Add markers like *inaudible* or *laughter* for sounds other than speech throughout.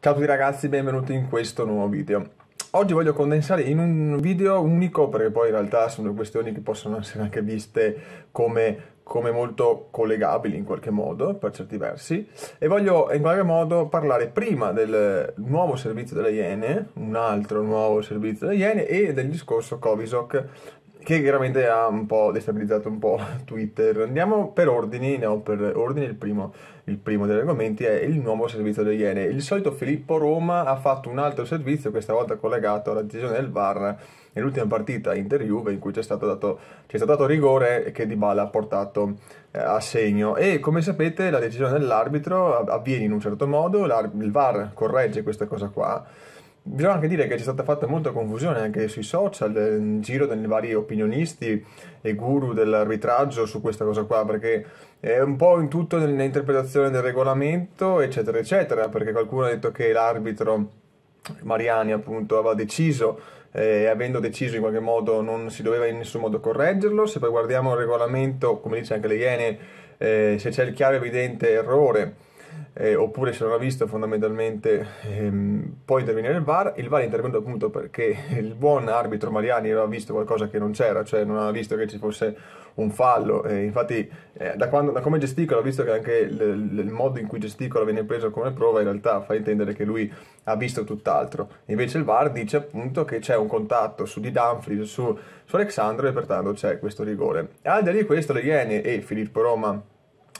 Ciao a tutti ragazzi, benvenuti in questo nuovo video. Oggi voglio condensare in un video unico, perché poi in realtà sono questioni che possono essere anche viste come, come molto collegabili in qualche modo, per certi versi, e voglio in qualche modo parlare prima del nuovo servizio delle Iene, un altro nuovo servizio delle Iene, e del discorso Covisoc che chiaramente ha un po' destabilizzato un po' *laughs* Twitter. Andiamo per ordini, andiamo per ordini, il primo, il primo degli argomenti è il nuovo servizio delle Iene. Il solito Filippo Roma ha fatto un altro servizio, questa volta collegato alla decisione del VAR nell'ultima partita Inter-Juve in cui c'è stato dato, c'è stato dato rigore che Dybala ha portato eh, a segno e come sapete la decisione dell'arbitro avviene in un certo modo, il VAR corregge questa cosa qua bisogna anche dire che c'è stata fatta molta confusione anche sui social, in giro dei vari opinionisti e guru dell'arbitraggio su questa cosa qua, perché è un po' in tutto nell'interpretazione del regolamento, eccetera, eccetera, perché qualcuno ha detto che l'arbitro Mariani appunto aveva deciso eh, avendo deciso in qualche modo non si doveva in nessun modo correggerlo. Se poi guardiamo il regolamento, come dice anche le Iene, eh, se c'è il chiaro e evidente errore eh, oppure se non ha visto fondamentalmente ehm, può intervenire il VAR. Il VAR è intervenuto appunto perché il buon arbitro Mariani aveva visto qualcosa che non c'era, cioè non aveva visto che ci fosse un fallo. Eh, infatti eh, da, quando, da, come gesticola, visto che anche il, il modo in cui gesticola viene preso come prova in realtà fa intendere che lui ha visto tutt'altro. Invece il VAR dice appunto che c'è un contatto su Di Danfries, su, su Alexandro e pertanto c'è questo rigore. Al di là di questo le Iene e Filippo Roma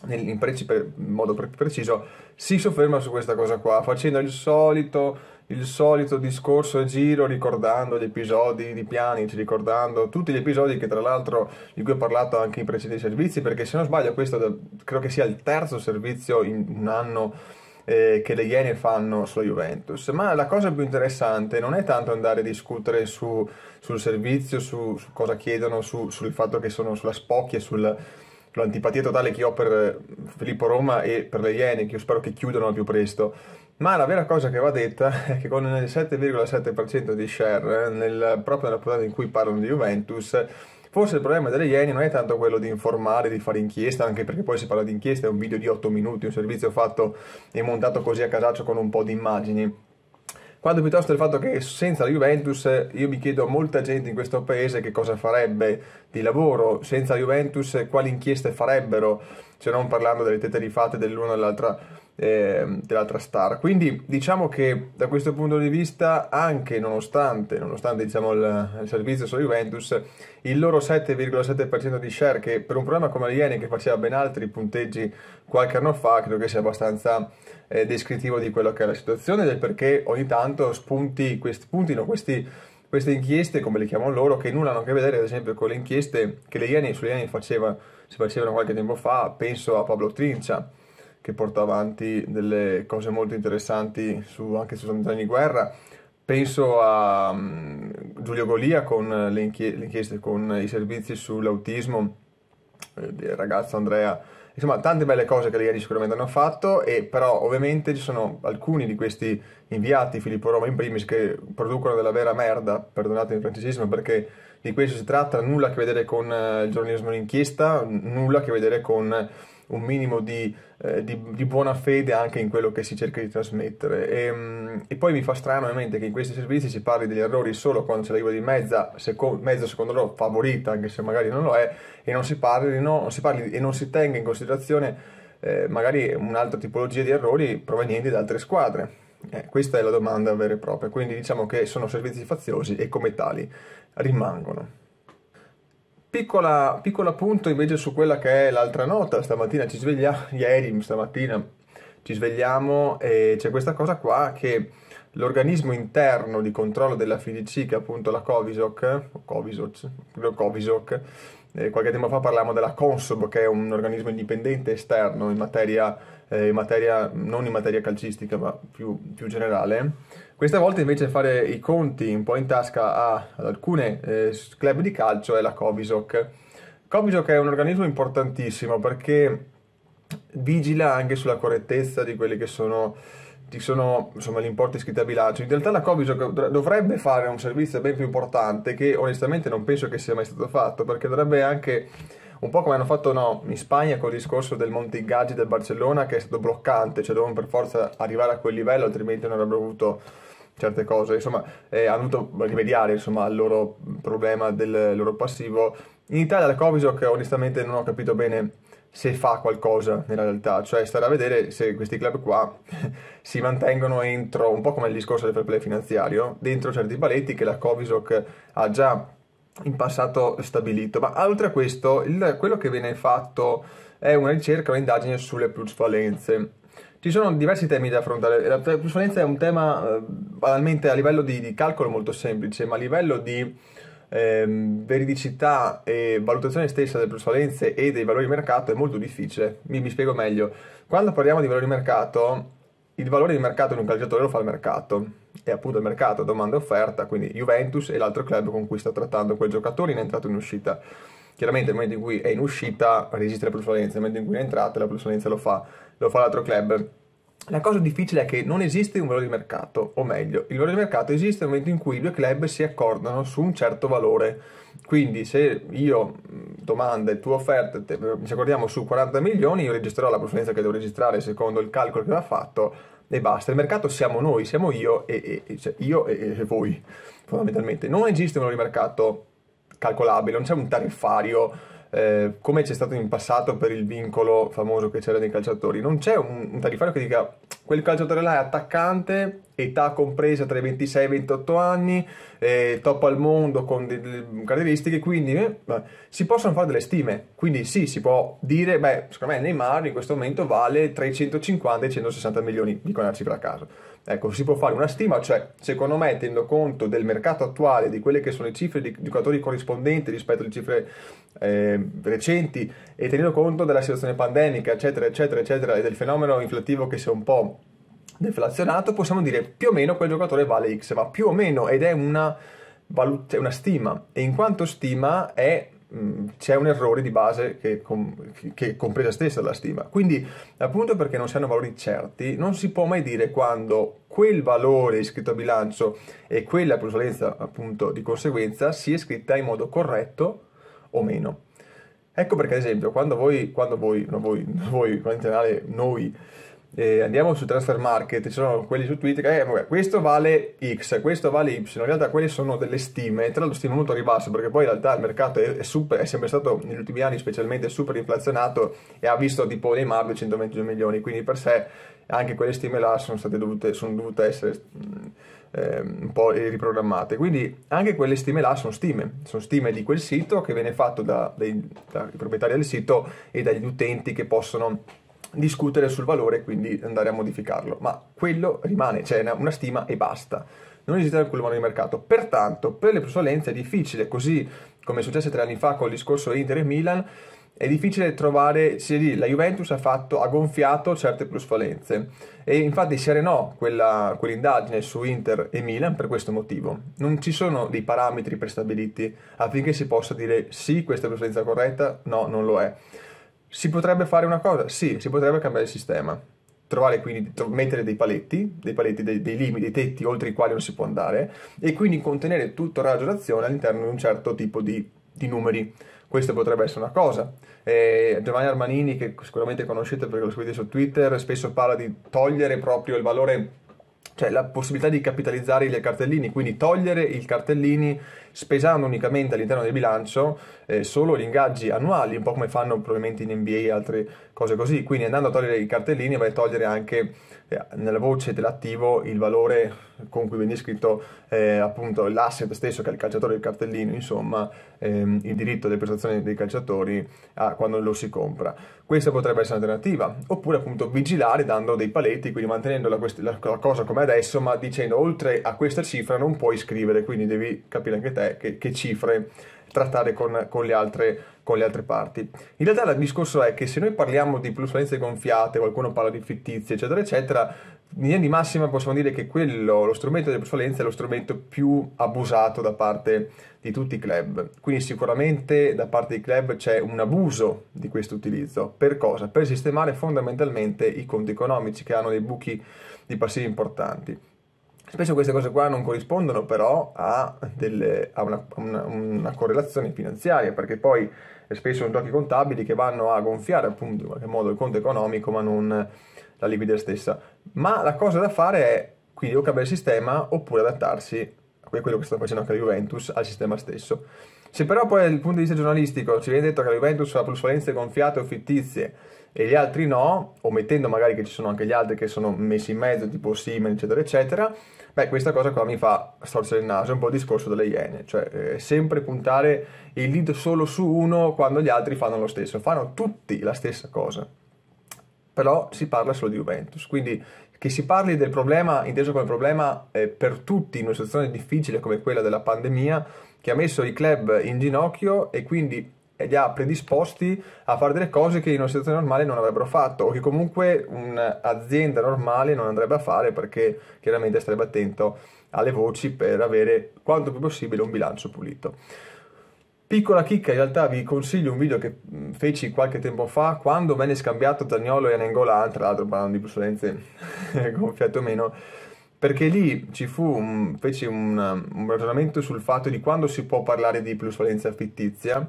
nel, in, preci, in modo preciso, si sofferma su questa cosa qua, facendo il solito, il solito discorso e giro, ricordando gli episodi di Pianic, ricordando tutti gli episodi che tra l'altro di cui ho parlato anche in precedenti servizi, perché se non sbaglio questo credo che sia il terzo servizio in un anno eh, che le Iene fanno sulla Juventus, ma la cosa più interessante non è tanto andare a discutere su, sul servizio, su, su cosa chiedono, su, sul fatto che sono sulla spocchia, sul l'antipatia totale che ho per eh, Filippo Roma e per le Iene, che io spero che chiudano al più presto. Ma la vera cosa che va detta *laughs* è che con il 7,7% di share, eh, nel, proprio nella puntata in cui parlano di Juventus, forse il problema delle Iene non è tanto quello di informare, di fare inchiesta, anche perché poi si parla di inchiesta, è un video di 8 minuti, un servizio fatto e montato così a casaccio con un po' di immagini quando piuttosto il fatto che senza la Juventus io mi chiedo a molta gente in questo paese che cosa farebbe di lavoro, senza la Juventus quali inchieste farebbero, se non parlando delle tette rifatte dell'una all'altra eh, dell'altra star. Quindi diciamo che da questo punto di vista, anche nonostante, nonostante diciamo, il, il, servizio sulla Juventus, il loro 7,7% di share, che per un programma come Alieni che faceva ben altri punteggi qualche anno fa, credo che sia abbastanza eh, descrittivo di quello che è la situazione, del perché ogni tanto spunti questi, puntino questi queste inchieste, come le chiamano loro, che nulla hanno a che vedere, ad esempio, con le inchieste che le Ieni, su Ieni faceva, si facevano qualche tempo fa, penso a Pablo Trincia, che porta avanti delle cose molto interessanti su, anche su sanità di guerra. Penso a um, Giulio Golia con le, inchie- le inchieste, con i servizi sull'autismo, il eh, ragazzo Andrea, insomma tante belle cose che le ieri sicuramente hanno fatto, e, però ovviamente ci sono alcuni di questi inviati, Filippo Roma in primis, che producono della vera merda, perdonate il francesismo perché di questo si tratta, nulla a che vedere con eh, il giornalismo d'inchiesta, nulla a che vedere con un minimo di, eh, di, di, buona fede anche in quello che si cerca di trasmettere. E, ehm, e, poi mi fa strano ovviamente che in questi servizi si parli degli errori solo quando c'è la lingua di mezza, seco- mezza secondo loro favorita, anche se magari non lo è, e non si, parlino, non si parli e non si tenga in considerazione eh, magari un'altra tipologia di errori provenienti da altre squadre. Eh, questa è la domanda vera e propria, quindi diciamo che sono servizi faziosi e come tali rimangono. Piccola, piccolo appunto invece su quella che è l'altra nota, stamattina ci svegliamo, ieri stamattina ci svegliamo e c'è questa cosa qua che l'organismo interno di controllo della FDC, che è appunto la Covisoc, Covisoc, Covisoc eh, qualche tempo fa parlavamo della Consob, che è un organismo indipendente esterno in materia, eh, in materia non in materia calcistica, ma più, più, generale. Questa volta invece fare i conti un po' in tasca a, ad alcune eh, club di calcio è la Covisoc. Covisoc è un organismo importantissimo perché vigila anche sulla correttezza di quelli che sono ti sono insomma, gli importi iscritti a bilancio. In realtà la Covisoc dovrebbe fare un servizio ben più importante che onestamente non penso che sia mai stato fatto perché dovrebbe anche un po' come hanno fatto no, in Spagna con il discorso del monte ingaggi del Barcellona che è stato bloccante, cioè dovevano per forza arrivare a quel livello altrimenti non avrebbero avuto certe cose, insomma eh, hanno dovuto rimediare insomma, al loro problema del loro passivo. In Italia la Covisoc onestamente non ho capito bene se fa qualcosa nella realtà, cioè stare a vedere se questi club qua *laughs* si mantengono entro, un po' come il discorso del fair play finanziario, dentro certi paletti che la Covisoc ha già in passato stabilito. Ma oltre a questo, il, quello che viene fatto è una ricerca, un'indagine sulle plusvalenze. Ci sono diversi temi da affrontare, la plusvalenza è un tema eh, banalmente a livello di, di calcolo molto semplice, ma a livello di ehm, veridicità e valutazione stessa delle plusvalenze e dei valori di mercato è molto difficile. Mi, mi spiego meglio. Quando parliamo di valori di mercato, il valore di mercato in un calciatore lo fa il mercato. È appunto il mercato, domanda e offerta, quindi Juventus e l'altro club con cui sta trattando quel giocatore in entrata e in uscita. Chiaramente nel momento in cui è in uscita resiste la plusvalenza, nel momento in cui è entrata la plusvalenza lo fa, lo fa l'altro club la cosa difficile è che non esiste un valore di mercato, o meglio, il valore di mercato esiste nel momento in cui i due club si accordano su un certo valore. Quindi se io domanda e tu offerta, ci accordiamo su 40 milioni, io registrerò la preferenza che devo registrare secondo il calcolo che va fatto e basta. Il mercato siamo noi, siamo io e, e cioè io e, e voi, fondamentalmente. Non esiste un valore di mercato calcolabile, non c'è un tariffario eh, come c'è stato in passato per il vincolo famoso che c'era nei calciatori, non c'è un, un tariffario che dica quel calciatore là è attaccante, età compresa tra i 26 e i 28 anni, eh, top al mondo con delle caratteristiche, quindi eh, si possono fare delle stime, quindi sì, si può dire, beh, secondo me Neymar in questo momento vale tra i 150 e i 160 milioni, dico una cifra a caso Ecco, si può fare una stima, cioè secondo me tenendo conto del mercato attuale, di quelle che sono le cifre di giocatori corrispondenti rispetto alle cifre eh, recenti e tenendo conto della situazione pandemica, eccetera, eccetera, eccetera, e del fenomeno inflattivo che si è un po' deflazionato, possiamo dire più o meno quel giocatore vale X, ma più o meno ed è una, valut- cioè una stima e in quanto stima è Mm, c'è un errore di base che, che è compresa stessa la stima. Quindi, appunto perché non si hanno valori certi, non si può mai dire quando quel valore iscritto a bilancio e quella plusvalenza, appunto, di conseguenza sia scritta in modo corretto o meno. Ecco perché, ad esempio, quando voi, quando voi, no, voi, voi, in generale, noi eh, andiamo su transfer market, ci sono quelli su Twitter eh, vabbè, questo vale X, questo vale Y, in realtà quelle sono delle stime, tra l'altro stime molto ribasso perché poi in realtà il mercato è, è, super, è sempre stato negli ultimi anni specialmente super inflazionato e ha visto tipo Neymar 122 milioni, quindi per sé anche quelle stime là sono state dovute, sono dovute essere eh, un po' riprogrammate, quindi anche quelle stime là sono stime, sono stime di quel sito che viene fatto dai da, da, proprietari del sito e dagli utenti che possono discutere sul valore e quindi andare a modificarlo, ma quello rimane, c'è cioè una stima e basta. Non esiste alcun valore di mercato. Pertanto, per le plusvalenze è difficile, così come è successo tre anni fa con il discorso Inter e Milan, è difficile trovare, si la Juventus ha, fatto, ha gonfiato certe plusvalenze e infatti si arenò quella, quell'indagine su Inter e Milan per questo motivo. Non ci sono dei parametri prestabiliti affinché si possa dire sì, questa è plusvalenza corretta, no, non lo è. Si potrebbe fare una cosa? Sì, si potrebbe cambiare il sistema. Trovare quindi, mettere dei paletti, dei, paletti dei, dei limiti, dei tetti oltre i quali non si può andare, e quindi contenere tutto il raggio d'azione all'interno di un certo tipo di, di numeri. Questa potrebbe essere una cosa. Eh, Giovanni Armanini, che sicuramente conoscete perché lo seguite su Twitter, spesso parla di togliere proprio il valore cioè la possibilità di capitalizzare i cartellini, quindi togliere i cartellini spesando unicamente all'interno del bilancio eh, solo gli ingaggi annuali, un po' come fanno probabilmente in NBA e altri cose così. Quindi andando a togliere i cartellini vai a togliere anche eh, nella voce dell'attivo il valore con cui viene scritto eh, appunto l'asset stesso che è il calciatore del cartellino, insomma ehm, il diritto delle prestazioni dei calciatori a, quando lo si compra. Questa potrebbe essere un'alternativa, oppure appunto vigilare dando dei paletti, quindi mantenendo la, la, la cosa come adesso, ma dicendo oltre a questa cifra non puoi scrivere, quindi devi capire anche te che, che cifre trattare con, con, le altre, con, le altre, parti. In realtà il discorso è che se noi parliamo di plusvalenze gonfiate, qualcuno parla di fittizie, eccetera, eccetera, in linea di massima possiamo dire che quello, lo strumento delle plusvalenze è lo strumento più abusato da parte di tutti i club. Quindi sicuramente da parte dei club c'è un abuso di questo utilizzo. Per cosa? Per sistemare fondamentalmente i conti economici che hanno dei buchi di passivi importanti. Spesso queste cose qua non corrispondono però a, delle, a una, una, una, correlazione finanziaria, perché poi spesso sono giochi contabili che vanno a gonfiare appunto in qualche modo il conto economico, ma non la liquidità stessa. Ma la cosa da fare è quindi o cambiare il sistema oppure adattarsi è quello che sta facendo anche la Juventus al sistema stesso. Se però poi dal punto di vista giornalistico ci viene detto che la Juventus ha plusvalenze gonfiate o fittizie, e gli altri no, omettendo magari che ci sono anche gli altri che sono messi in mezzo, tipo Siemens, eccetera, eccetera, beh, questa cosa qua mi fa storcere il naso, è un po' il discorso delle iene, cioè eh, sempre puntare il dito solo su uno quando gli altri fanno lo stesso, fanno tutti la stessa cosa, però si parla solo di Juventus, quindi che si parli del problema, inteso come problema eh, per tutti in una situazione difficile come quella della pandemia, che ha messo i club in ginocchio e quindi e li ha predisposti a fare delle cose che in una situazione normale non avrebbero fatto o che comunque un'azienda normale non andrebbe a fare perché chiaramente starebbe attento alle voci per avere quanto più possibile un bilancio pulito. Piccola chicca, in realtà vi consiglio un video che feci qualche tempo fa quando venne scambiato Zagnolo e Anengola, tra l'altro parlando di plusvalenze *laughs* gonfiate o meno, perché lì ci fu un, feci un, un ragionamento sul fatto di quando si può parlare di plusvalenza fittizia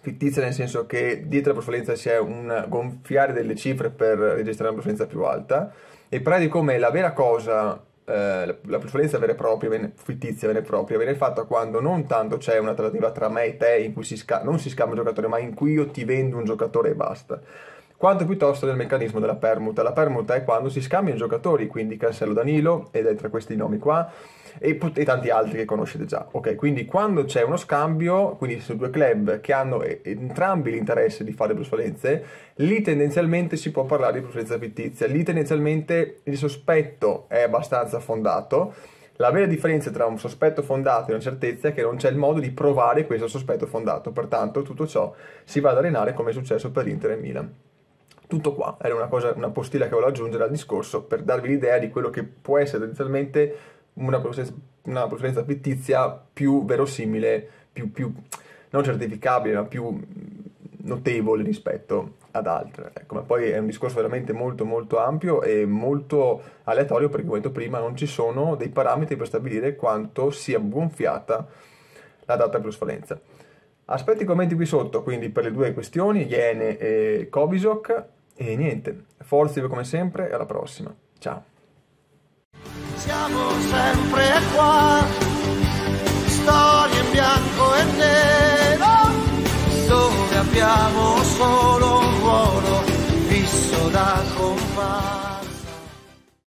fittizia nel senso che dietro la plusvalenza c'è un gonfiare delle cifre per registrare una plusvalenza più alta e parla di come la vera cosa eh, la plusvalenza vera e propria, fittizia vera e propria, viene fatta quando non tanto c'è una trattativa tra me e te in cui si sca- non si scambia un giocatore, ma in cui io ti vendo un giocatore e basta quanto piuttosto nel meccanismo della permuta. La permuta è quando si scambiano i giocatori, quindi Cancello Danilo, ed è tra questi nomi qua, e, pot- e, tanti altri che conoscete già. Ok, quindi quando c'è uno scambio, quindi su due club che hanno entrambi l'interesse di fare plusvalenze, lì tendenzialmente si può parlare di plusvalenza fittizia, lì tendenzialmente il sospetto è abbastanza fondato. La vera differenza tra un sospetto fondato e una certezza è che non c'è il modo di provare questo sospetto fondato, pertanto tutto ciò si va ad arenare come è successo per Inter e Milan. Tutto qua, era una, cosa, una postilla che volevo aggiungere al discorso per darvi l'idea di quello che può essere tendenzialmente una preferenza, una preferenza fittizia più verosimile, più, più, non certificabile, ma più notevole rispetto ad altre. Ecco, ma poi è un discorso veramente molto molto ampio e molto aleatorio perché come ho detto prima non ci sono dei parametri per stabilire quanto sia gonfiata la data plusvalenza. Aspetti i commenti qui sotto, quindi per le due questioni, Iene e Kobisok, e niente, forze come sempre e alla prossima, ciao! Siamo sempre qua, storie in bianco e nero, dove abbiamo solo un ruolo fisso da comprare.